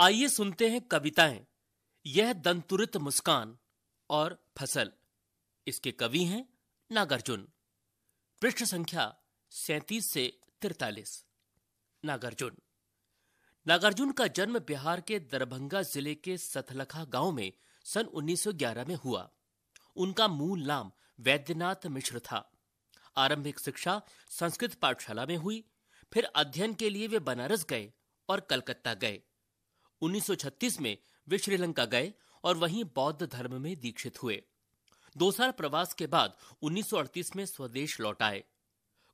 आइए सुनते हैं कविताएं यह दंतुरित मुस्कान और फसल इसके कवि हैं नागार्जुन पृष्ठ संख्या सैतीस से तिरतालीस नागार्जुन नागार्जुन का जन्म बिहार के दरभंगा जिले के सथलखा गांव में सन 1911 में हुआ उनका मूल नाम वैद्यनाथ मिश्र था आरंभिक शिक्षा संस्कृत पाठशाला में हुई फिर अध्ययन के लिए वे बनारस गए और कलकत्ता गए 1936 में वे श्रीलंका गए और वहीं बौद्ध धर्म में दीक्षित हुए दो साल प्रवास के बाद 1938 में स्वदेश लौट आए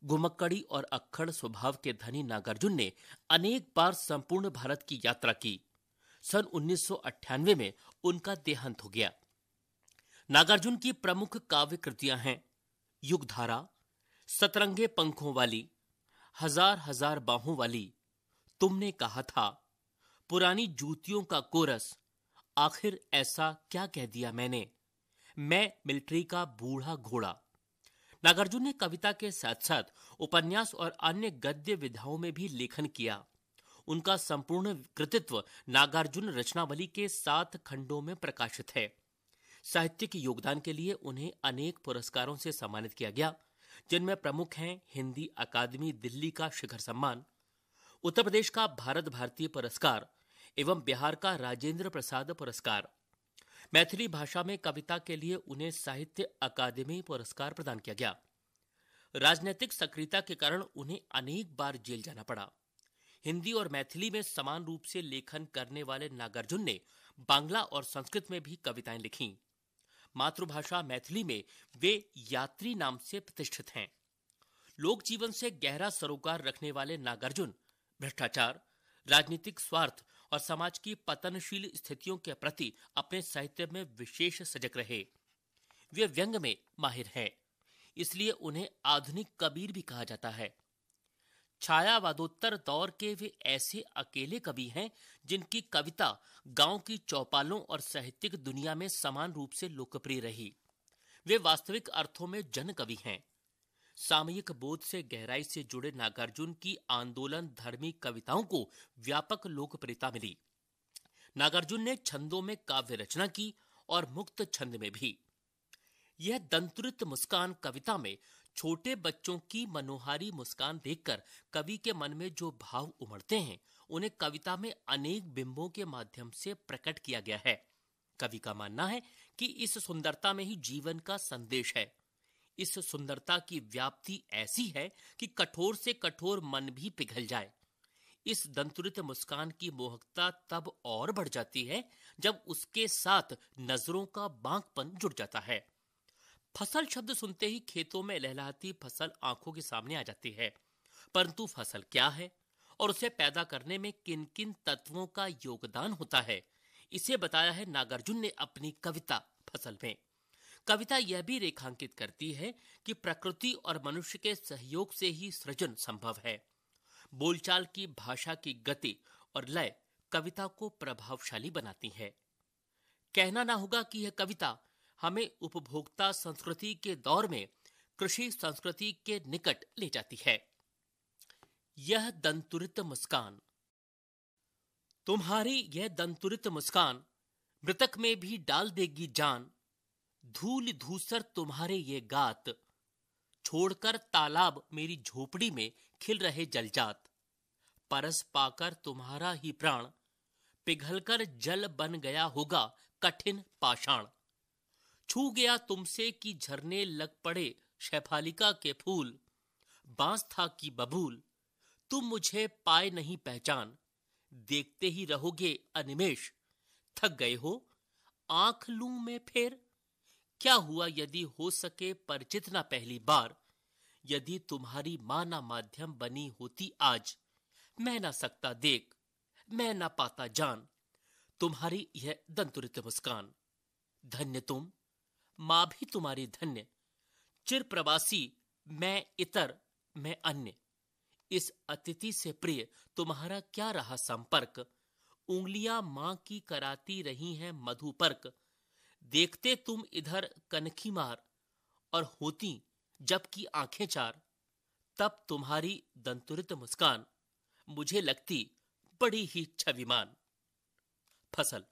घुमक्कड़ी और अक्खड़ स्वभाव के धनी नागार्जुन ने अनेक बार संपूर्ण भारत की यात्रा की सन 1998 में उनका देहांत हो गया नागार्जुन की प्रमुख काव्य कृतियां हैं युगधारा सतरंगे पंखों वाली हजार हजार बाहों वाली तुमने कहा था पुरानी जूतियों का कोरस आखिर ऐसा क्या कह दिया मैंने मैं मिलिट्री का बूढ़ा घोड़ा नागार्जुन ने कविता के साथ साथ उपन्यास और अन्य गद्य विधाओं में भी लेखन किया उनका संपूर्ण कृतित्व नागार्जुन रचनावली के सात खंडों में प्रकाशित है साहित्य के योगदान के लिए उन्हें अनेक पुरस्कारों से सम्मानित किया गया जिनमें प्रमुख हैं हिंदी अकादमी दिल्ली का शिखर सम्मान उत्तर प्रदेश का भारत भारतीय पुरस्कार एवं बिहार का राजेंद्र प्रसाद पुरस्कार मैथिली भाषा में कविता के लिए उन्हें साहित्य अकादमी पुरस्कार प्रदान किया गया राजनीतिक सक्रियता के कारण उन्हें अनेक बार जेल जाना पड़ा हिंदी और मैथिली में समान रूप से लेखन करने वाले नागार्जुन ने बांग्ला और संस्कृत में भी कविताएं लिखी मातृभाषा मैथिली में वे यात्री नाम से प्रतिष्ठित हैं लोक जीवन से गहरा सरोकार रखने वाले नागार्जुन भ्रष्टाचार राजनीतिक स्वार्थ और समाज की पतनशील स्थितियों के प्रति अपने साहित्य में विशेष सजग रहे वे व्यंग में माहिर हैं इसलिए उन्हें आधुनिक कबीर भी कहा जाता है छायावादोत्तर दौर के वे ऐसे अकेले कवि हैं जिनकी कविता गांव की चौपालों और साहित्यिक दुनिया में समान रूप से लोकप्रिय रही वे वास्तविक अर्थों में जन कवि हैं सामयिक बोध से गहराई से जुड़े नागार्जुन की आंदोलन धर्मी कविताओं को व्यापक लोकप्रियता मिली नागार्जुन ने छंदों में काव्य रचना की और मुक्त छंद में भी यह दंतुरित मुस्कान कविता में छोटे बच्चों की मनोहारी मुस्कान देखकर कवि के मन में जो भाव उमड़ते हैं उन्हें कविता में अनेक बिंबों के माध्यम से प्रकट किया गया है कवि का मानना है कि इस सुंदरता में ही जीवन का संदेश है इस सुंदरता की व्याप्ति ऐसी है कि कठोर से कठोर मन भी पिघल जाए इस दंतुरित मुस्कान की मोहकता तब और बढ़ जाती है जब उसके साथ नजरों का बांकपन जुड़ जाता है फसल शब्द सुनते ही खेतों में लहलाती फसल आंखों के सामने आ जाती है परंतु फसल क्या है और उसे पैदा करने में किन किन तत्वों का योगदान होता है इसे बताया है नागार्जुन ने अपनी कविता फसल में कविता यह भी रेखांकित करती है कि प्रकृति और मनुष्य के सहयोग से ही सृजन संभव है बोलचाल की भाषा की गति और लय कविता को प्रभावशाली बनाती है कहना ना होगा कि यह कविता हमें उपभोक्ता संस्कृति के दौर में कृषि संस्कृति के निकट ले जाती है यह दंतुरित मुस्कान तुम्हारी यह दंतुरित मुस्कान मृतक में भी डाल देगी जान धूल धूसर तुम्हारे ये गात छोड़कर तालाब मेरी झोपड़ी में खिल रहे जलजात परस पाकर तुम्हारा ही प्राण पिघलकर जल बन गया होगा कठिन पाषाण छू गया तुमसे कि झरने लग पड़े शैफालिका के फूल बांस था कि बबूल तुम मुझे पाए नहीं पहचान देखते ही रहोगे अनिमेश थक गए हो आंख लू में फिर क्या हुआ यदि हो सके पर जितना पहली बार यदि तुम्हारी माँ ना माध्यम बनी होती आज मैं ना सकता देख मैं ना पाता जान तुम्हारी यह दंतुरित मुस्कान धन्य तुम माँ भी तुम्हारी धन्य चिर प्रवासी मैं इतर मैं अन्य इस अतिथि से प्रिय तुम्हारा क्या रहा संपर्क उंगलियां मां की कराती रही हैं मधुपर्क देखते तुम इधर कनखी मार और होती जबकि आंखें चार तब तुम्हारी दंतुरित मुस्कान मुझे लगती बड़ी ही छविमान फसल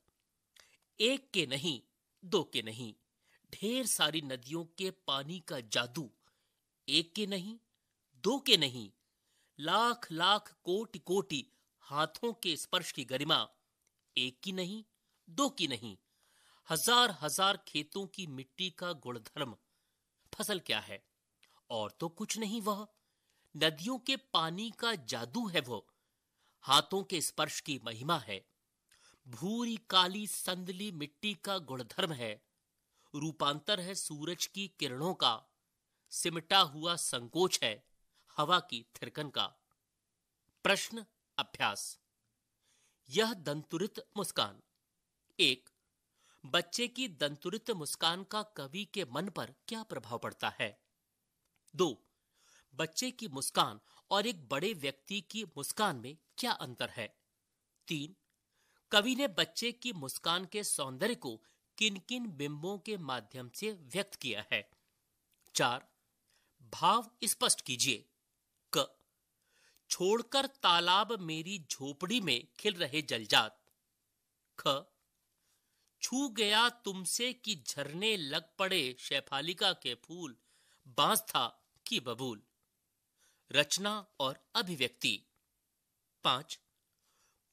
एक के नहीं दो के नहीं ढेर सारी नदियों के पानी का जादू एक के नहीं दो के नहीं लाख लाख कोटि कोटि हाथों के स्पर्श की गरिमा एक की नहीं दो की नहीं हजार हजार खेतों की मिट्टी का गुणधर्म फसल क्या है और तो कुछ नहीं वह नदियों के पानी का जादू है वो हाथों के स्पर्श की महिमा है भूरी काली संदली मिट्टी का गुणधर्म है रूपांतर है सूरज की किरणों का सिमटा हुआ संकोच है हवा की थिरकन का प्रश्न अभ्यास यह दंतुरित मुस्कान एक बच्चे की दंतुरित मुस्कान का कवि के मन पर क्या प्रभाव पड़ता है दो बच्चे की मुस्कान और एक बड़े व्यक्ति की मुस्कान में क्या अंतर है तीन कवि ने बच्चे की मुस्कान के सौंदर्य को किन किन बिंबों के माध्यम से व्यक्त किया है चार भाव स्पष्ट कीजिए क छोड़कर तालाब मेरी झोपड़ी में खिल रहे जलजात ख छू गया तुमसे कि झरने लग पड़े शैफालिका के फूल बांस था कि बबूल रचना और अभिव्यक्ति पांच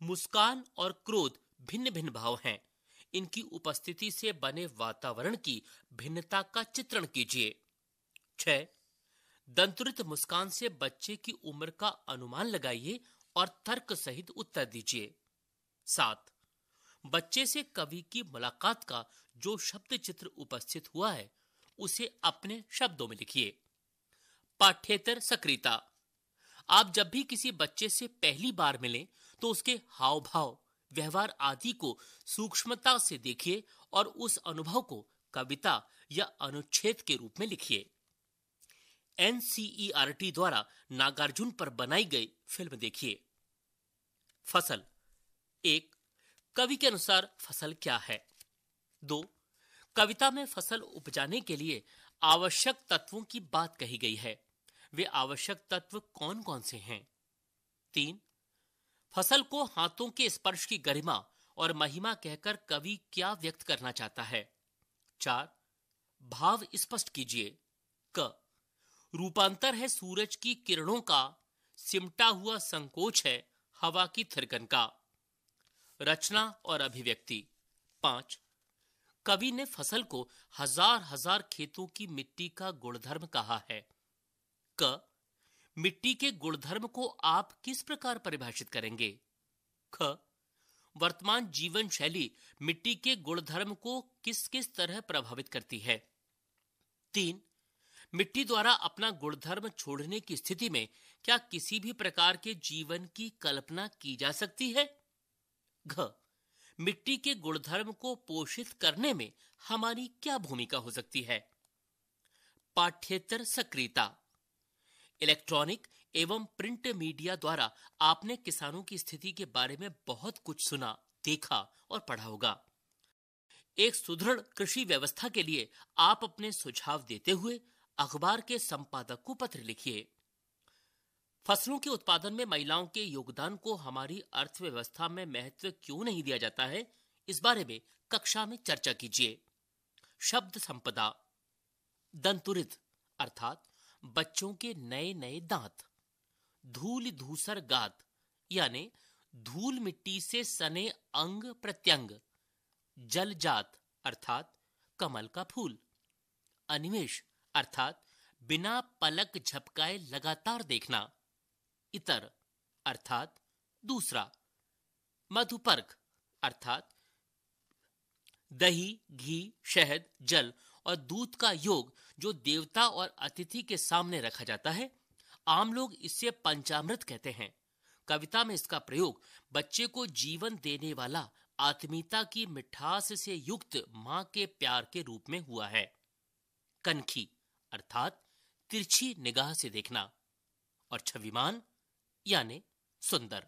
मुस्कान और क्रोध भिन्न भिन्न भाव हैं इनकी उपस्थिति से बने वातावरण की भिन्नता का चित्रण कीजिए छह दंतुरित मुस्कान से बच्चे की उम्र का अनुमान लगाइए और तर्क सहित उत्तर दीजिए सात बच्चे से कवि की मुलाकात का जो शब्द चित्र उपस्थित हुआ है उसे अपने शब्दों में लिखिए पाठ्यतर सक्रियता आप जब भी किसी बच्चे से पहली बार मिले तो उसके हाव भाव व्यवहार आदि को सूक्ष्मता से देखिए और उस अनुभव को कविता या अनुच्छेद के रूप में लिखिए एनसीईआरटी द्वारा नागार्जुन पर बनाई गई फिल्म देखिए फसल एक कवि के अनुसार फसल क्या है दो कविता में फसल उपजाने के लिए आवश्यक तत्वों की बात कही गई है वे आवश्यक तत्व कौन कौन से हैं तीन फसल को हाथों के स्पर्श की गरिमा और महिमा कहकर कवि क्या व्यक्त करना चाहता है चार भाव स्पष्ट कीजिए क रूपांतर है सूरज की किरणों का सिमटा हुआ संकोच है हवा की थिरकन का रचना और अभिव्यक्ति पांच कवि ने फसल को हजार हजार खेतों की मिट्टी का गुणधर्म कहा है क मिट्टी के गुणधर्म को आप किस प्रकार परिभाषित करेंगे ख वर्तमान जीवन शैली मिट्टी के गुणधर्म को किस किस तरह प्रभावित करती है तीन मिट्टी द्वारा अपना गुणधर्म छोड़ने की स्थिति में क्या किसी भी प्रकार के जीवन की कल्पना की जा सकती है घ मिट्टी के गुणधर्म को पोषित करने में हमारी क्या भूमिका हो सकती है पाठ्येतर सक्रियता इलेक्ट्रॉनिक एवं प्रिंट मीडिया द्वारा आपने किसानों की स्थिति के बारे में बहुत कुछ सुना देखा और पढ़ा होगा एक सुदृढ़ कृषि व्यवस्था के लिए आप अपने सुझाव देते हुए अखबार के संपादक को पत्र लिखिए फसलों के उत्पादन में महिलाओं के योगदान को हमारी अर्थव्यवस्था में महत्व क्यों नहीं दिया जाता है इस बारे में कक्षा में चर्चा कीजिए शब्द संपदा दंतुरित अर्थात बच्चों के नए नए दांत धूल धूसर गात यानी धूल मिट्टी से सने अंग प्रत्यंग जल जात अर्थात कमल का फूल अनिमेश अर्थात बिना पलक झपकाए लगातार देखना इतर अर्थात दूसरा मधुपर्क अर्थात दही घी शहद जल और दूध का योग जो देवता और अतिथि के सामने रखा जाता है आम लोग इसे पंचामृत कहते हैं कविता में इसका प्रयोग बच्चे को जीवन देने वाला आत्मीयता की मिठास से युक्त मां के प्यार के रूप में हुआ है कनखी अर्थात तिरछी निगाह से देखना और छविमान यानी सुंदर